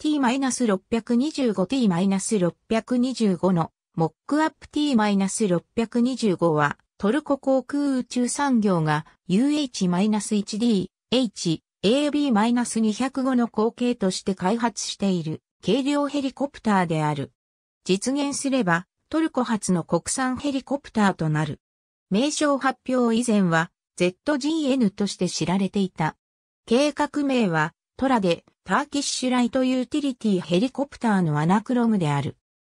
t-625t-625 のモックアップ t-625 はトルコ航空宇宙産業が UH-1D、H、AB-205 の後継として開発している軽量ヘリコプターである。実現すればトルコ初の国産ヘリコプターとなる。名称発表以前は ZGN として知られていた。計画名はトラでターキッシュライトユーティリティヘリコプターのアナクロムである。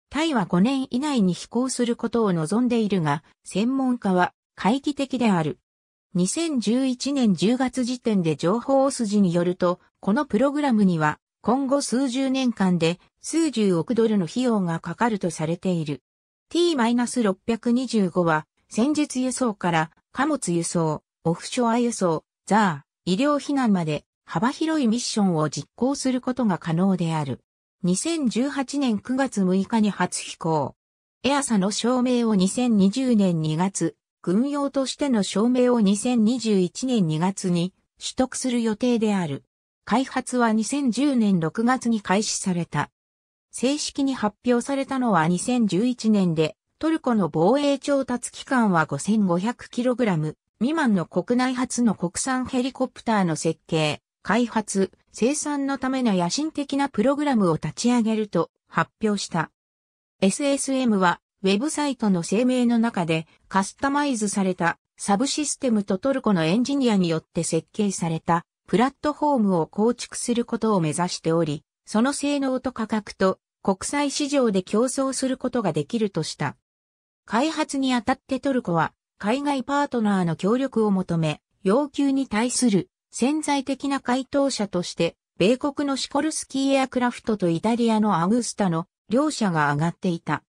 タイは5年以内に飛行することを望んでいるが、専門家は懐疑的である。2011年10月時点で情報筋によると、このプログラムには今後数十年間で数十億ドルの費用がかかるとされている。T-625 は戦術輸送から貨物輸送、オフショア輸送、ザー、医療避難まで幅広いミッションを実行することが可能である。2018年9月6日に初飛行。エアサの照明を2020年2月、軍用としての照明を2021年2月に取得する予定である。開発は2010年6月に開始された。正式に発表されたのは2011年で、トルコの防衛調達期間は 5500kg 未満の国内初の国産ヘリコプターの設計、開発、生産のための野心的なプログラムを立ち上げると発表した。SSM はウェブサイトの声明の中でカスタマイズされたサブシステムとトルコのエンジニアによって設計されたプラットフォームを構築することを目指しており、その性能と価格と国際市場で競争することができるとした。開発にあたってトルコは海外パートナーの協力を求め、要求に対する潜在的な回答者として、米国のシコルスキーエアクラフトとイタリアのアグスタの両者が上がっていた。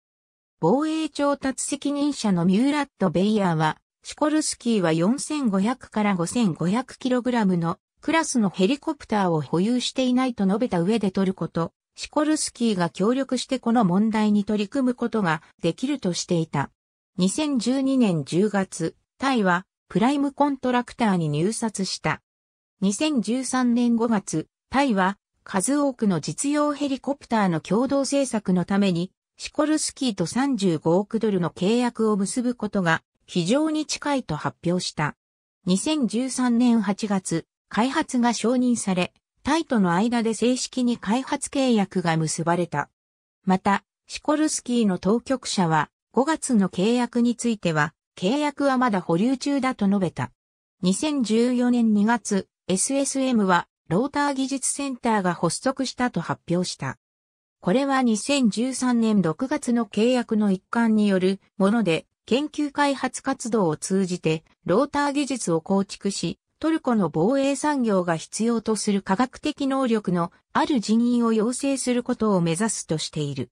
防衛調達責任者のミューラット・ベイヤーは、シコルスキーは4500から5 5 0 0ラムのクラスのヘリコプターを保有していないと述べた上で取ること、シコルスキーが協力してこの問題に取り組むことができるとしていた。2012年10月、タイはプライムコントラクターに入札した。2013年5月、タイは数多くの実用ヘリコプターの共同制作のために、シコルスキーと35億ドルの契約を結ぶことが非常に近いと発表した。2013年8月、開発が承認され、タイとの間で正式に開発契約が結ばれた。また、シコルスキーの当局者は、5月の契約については、契約はまだ保留中だと述べた。2014年2月、SSM はローター技術センターが発足したと発表した。これは2013年6月の契約の一環によるもので、研究開発活動を通じてローター技術を構築し、トルコの防衛産業が必要とする科学的能力のある人員を養成することを目指すとしている。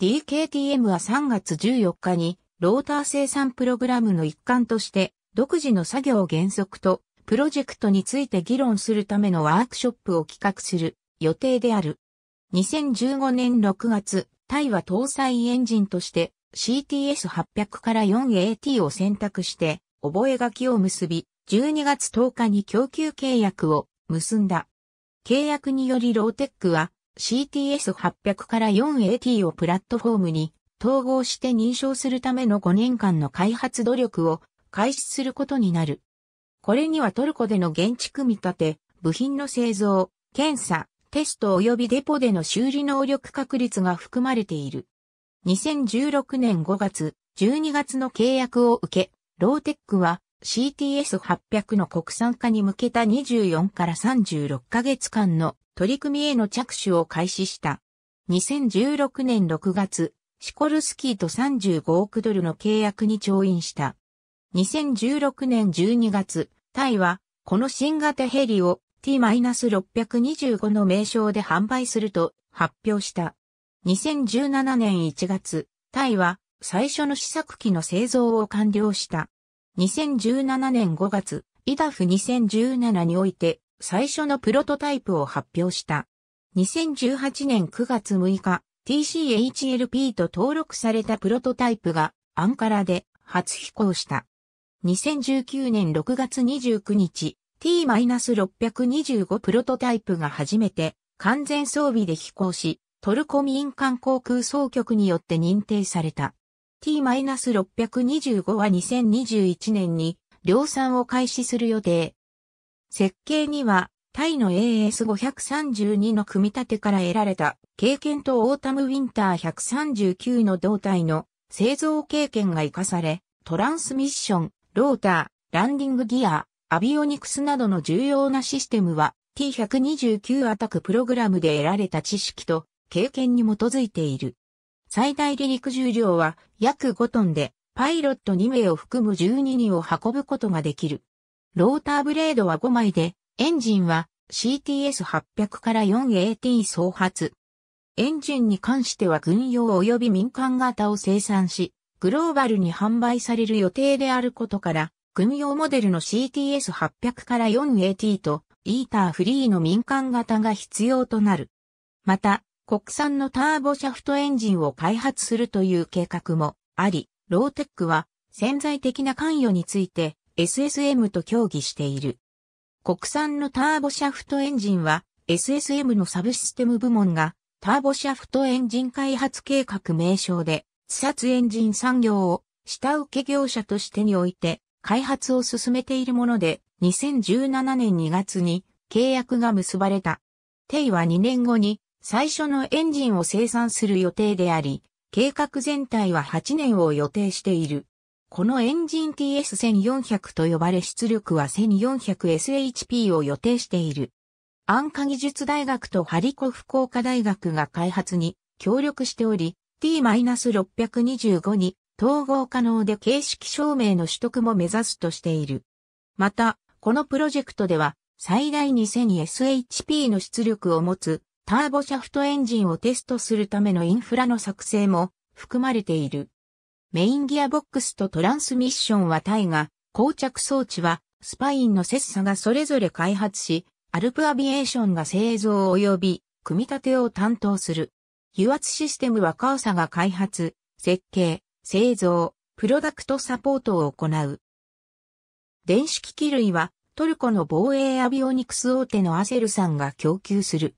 DKTM は3月14日にローター生産プログラムの一環として独自の作業原則とプロジェクトについて議論するためのワークショップを企画する予定である。2015年6月、タイは搭載エンジンとして CTS800 から 4AT を選択して覚書を結び、12月10日に供給契約を結んだ。契約によりローテックは CTS800 から 4AT をプラットフォームに統合して認証するための5年間の開発努力を開始することになる。これにはトルコでの現地組み立て、部品の製造、検査、テスト及びデポでの修理能力確率が含まれている。2016年5月、12月の契約を受け、ローテックは CTS800 の国産化に向けた24から36ヶ月間の取り組みへの着手を開始した。2016年6月、シコルスキーと35億ドルの契約に調印した。2016年12月、タイは、この新型ヘリを T-625 の名称で販売すると発表した。2017年1月、タイは最初の試作機の製造を完了した。2017年5月、イダフ2017において最初のプロトタイプを発表した。2018年9月6日、TCHLP と登録されたプロトタイプがアンカラで初飛行した。2019年6月29日、T-625 プロトタイプが初めて完全装備で飛行し、トルコ民間航空総局によって認定された。T-625 は2021年に量産を開始する予定。設計には、タイの AS532 の組み立てから得られた経験とオータムウィンター139の胴体の製造経験が活かされ、トランスミッション、ローター、ランディングギア、アビオニクスなどの重要なシステムは T129 アタックプログラムで得られた知識と経験に基づいている。最大離陸重量は約5トンで、パイロット2名を含む12人を運ぶことができる。ローターブレードは5枚で、エンジンは CTS800 から 4AT 総発。エンジンに関しては軍用及び民間型を生産し、グローバルに販売される予定であることから、軍用モデルの CTS800 から 4AT と、イーターフリーの民間型が必要となる。また、国産のターボシャフトエンジンを開発するという計画もあり、ローテックは潜在的な関与について SSM と協議している。国産のターボシャフトエンジンは SSM のサブシステム部門がターボシャフトエンジン開発計画名称で殺エンジン産業を下請け業者としてにおいて開発を進めているもので、2017年2月に契約が結ばれた。テイは2年後に最初のエンジンを生産する予定であり、計画全体は8年を予定している。このエンジン TS1400 と呼ばれ出力は 1400SHP を予定している。安価技術大学とハリコ福岡大学が開発に協力しており、ST-625 に統合可能で形式証明の取得も目指すとしている。また、このプロジェクトでは最大 2000SHP の出力を持つターボシャフトエンジンをテストするためのインフラの作成も含まれている。メインギアボックスとトランスミッションはタイが、膠着装置はスパインの切磋がそれぞれ開発し、アルプアビエーションが製造及び組み立てを担当する。油圧システムはカーサが開発、設計、製造、プロダクトサポートを行う。電子機器類はトルコの防衛アビオニクス大手のアセルさんが供給する。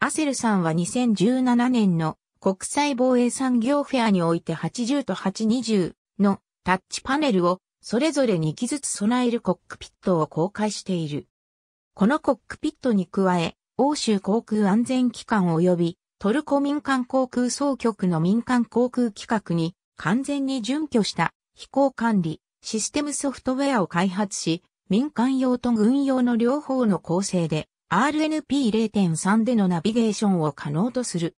アセルさんは2017年の国際防衛産業フェアにおいて80と820のタッチパネルをそれぞれ2機ずつ備えるコックピットを公開している。このコックピットに加え、欧州航空安全機関及びトルコ民間航空総局の民間航空規格に完全に準拠した飛行管理、システムソフトウェアを開発し、民間用と軍用の両方の構成で RNP0.3 でのナビゲーションを可能とする。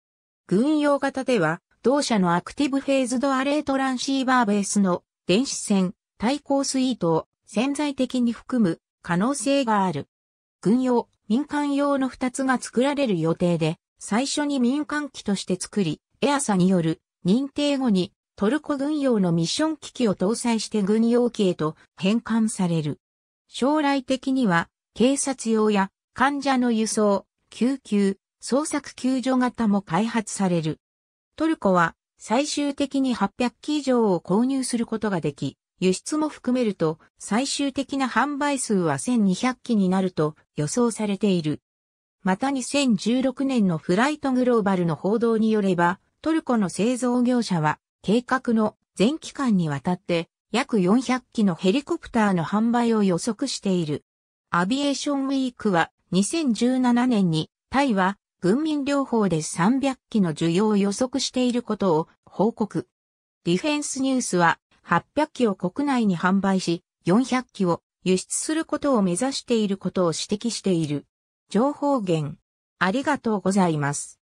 軍用型では、同社のアクティブフェーズドアレートランシーバーベースの電子線、対抗スイートを潜在的に含む可能性がある。軍用、民間用の2つが作られる予定で、最初に民間機として作り、エアサによる認定後にトルコ軍用のミッション機器を搭載して軍用機へと変換される。将来的には警察用や患者の輸送、救急、捜索救助型も開発される。トルコは最終的に800機以上を購入することができ、輸出も含めると最終的な販売数は1200機になると予想されている。また2016年のフライトグローバルの報道によれば、トルコの製造業者は、計画の全期間にわたって、約400機のヘリコプターの販売を予測している。アビエーションウィークは、2017年に、タイは、軍民両方で300機の需要を予測していることを報告。ディフェンスニュースは、800機を国内に販売し、400機を輸出することを目指していることを指摘している。情報源。ありがとうございます。